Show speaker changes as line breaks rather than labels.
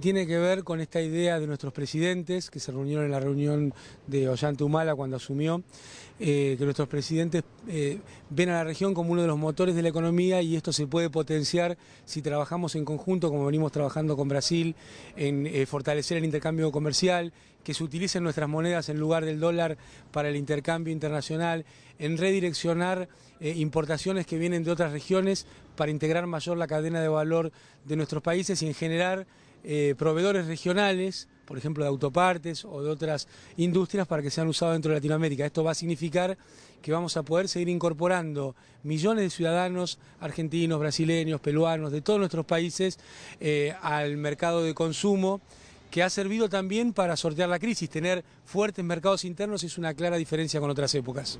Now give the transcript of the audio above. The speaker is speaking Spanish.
Tiene que ver con esta idea de nuestros presidentes, que se reunieron en la reunión de Ollanta Humala cuando asumió, eh, que nuestros presidentes eh, ven a la región como uno de los motores de la economía y esto se puede potenciar si trabajamos en conjunto, como venimos trabajando con Brasil, en eh, fortalecer el intercambio comercial que se utilicen nuestras monedas en lugar del dólar para el intercambio internacional, en redireccionar eh, importaciones que vienen de otras regiones para integrar mayor la cadena de valor de nuestros países y en generar eh, proveedores regionales, por ejemplo de autopartes o de otras industrias para que sean usados dentro de Latinoamérica. Esto va a significar que vamos a poder seguir incorporando millones de ciudadanos argentinos, brasileños, peruanos, de todos nuestros países eh, al mercado de consumo que ha servido también para sortear la crisis. Tener fuertes mercados internos es una clara diferencia con otras épocas.